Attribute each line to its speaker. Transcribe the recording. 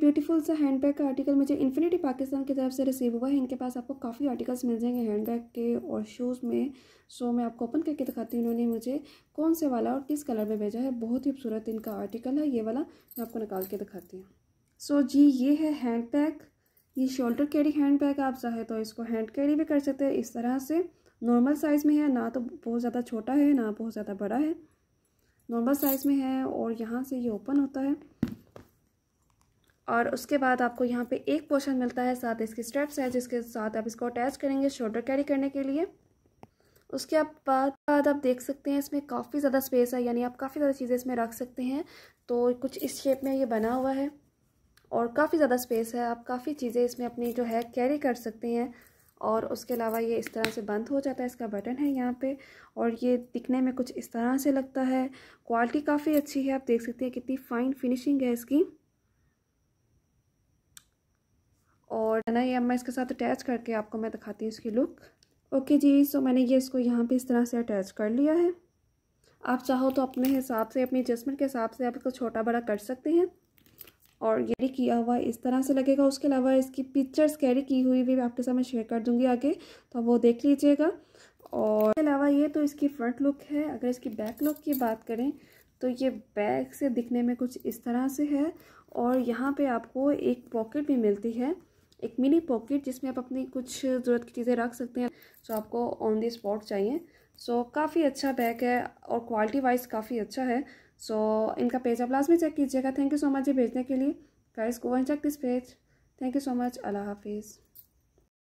Speaker 1: beautiful सा hand bag का article मुझे इन्फिनिटी पाकिस्तान की तरफ से रिसीव हुआ है इनके पास आपको काफ़ी आर्टिकल्स मिल जाएंगे हैंड बैग के और शूज़ में सो मैं आपको ओपन करके दिखाती हूँ इन्होंने मुझे कौन से वाला और किस कलर में भेजा है बहुत ही खूबसूरत इनका आर्टिकल है ये वाला मैं आपको निकाल के दिखाती हूँ सो so, जी ये है हैंड बैग ये शोल्डर कैरी हैंड बैग आप चाहे तो इसको हैंड कैरी भी कर सकते हैं इस तरह से नॉर्मल साइज़ में है ना तो बहुत ज़्यादा छोटा है ना बहुत ज़्यादा बड़ा है नॉर्मल साइज़ में है और यहाँ से ये ओपन होता है और उसके बाद आपको यहाँ पे एक पोर्शन मिलता है साथ इसकी स्ट्रेप्स है जिसके साथ आप इसको अटैच करेंगे शोल्डर कैरी करने के लिए उसके बाद आप देख सकते हैं इसमें काफ़ी ज़्यादा स्पेस है यानी आप काफ़ी ज़्यादा चीज़ें इसमें रख सकते हैं तो कुछ इस शेप में ये बना हुआ है और काफ़ी ज़्यादा स्पेस है आप काफ़ी चीज़ें इसमें अपनी जो है कैरी कर सकते हैं और उसके अलावा ये इस तरह से बंद हो जाता है इसका बटन है यहाँ पे और ये दिखने में कुछ इस तरह से लगता है क्वालिटी काफ़ी अच्छी है आप देख सकते हैं कितनी फ़ाइन फिनिशिंग है इसकी और है ना ये मैं इसके साथ अटैच करके आपको मैं दिखाती हूँ इसकी लुक ओके जी सो मैंने ये इसको यहाँ पे इस तरह से अटैच कर लिया है आप चाहो तो अपने हिसाब से अपनी एडजस्टमेंट के हिसाब से आप इसको छोटा बड़ा कर सकते हैं और ये भी किया हुआ इस तरह से लगेगा उसके अलावा इसकी पिक्चर्स कैरी की हुई भी आपके साथ मैं शेयर कर दूँगी आगे तो वो देख लीजिएगा और इसके अलावा ये तो इसकी फ्रंट लुक है अगर इसकी बैक लुक की बात करें तो ये बैक से दिखने में कुछ इस तरह से है और यहाँ पे आपको एक पॉकेट भी मिलती है एक मिनी पॉकेट जिसमें आप अपनी कुछ ज़रूरत की चीज़ें रख सकते हैं जो आपको ऑन दी स्पॉट चाहिए सो so, काफ़ी अच्छा बैग है और क्वालिटी वाइज काफ़ी अच्छा है सो so, इनका पेज आप लास्ट में चेक कीजिएगा थैंक यू सो मच ये भेजने के लिए guys go and check this page thank you so much अल्लाह हाफिज़